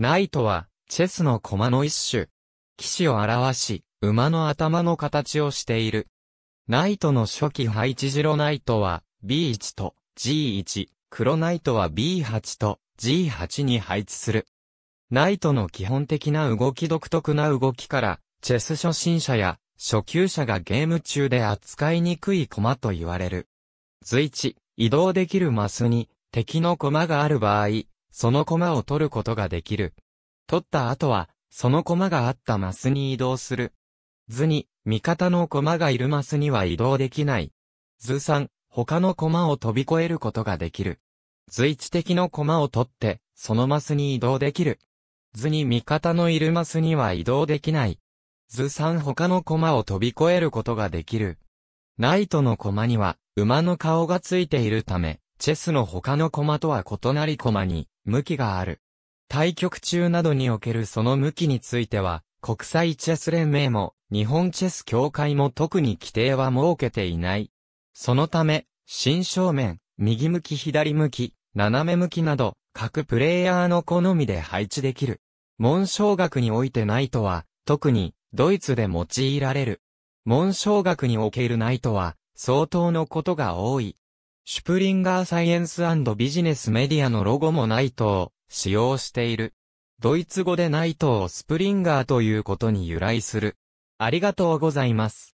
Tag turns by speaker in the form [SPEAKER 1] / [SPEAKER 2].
[SPEAKER 1] ナイトは、チェスの駒の一種。騎士を表し、馬の頭の形をしている。ナイトの初期配置白ナイトは B1 と G1、黒ナイトは B8 と G8 に配置する。ナイトの基本的な動き独特な動きから、チェス初心者や初級者がゲーム中で扱いにくい駒と言われる。随一、移動できるマスに敵の駒がある場合、その駒を取ることができる。取った後は、その駒があったマスに移動する。図に、味方の駒がいるマスには移動できない。図3、他の駒を飛び越えることができる。図1的の駒を取って、そのマスに移動できる。図に味方のいるマスには移動できない。図3他の駒を飛び越えることができる。ナイトの駒には、馬の顔がついているため、チェスの他の駒とは異なり駒に、向きがある。対局中などにおけるその向きについては、国際チェス連盟も、日本チェス協会も特に規定は設けていない。そのため、新正面、右向き左向き、斜め向きなど、各プレイヤーの好みで配置できる。紋章学においてナイトは、特に、ドイツで用いられる。紋章学におけるナイトは、相当のことが多い。シュプリンガーサイエンスビジネスメディアのロゴもナイトを使用している。ドイツ語でナイトをスプリンガーということに由来する。ありがとうございます。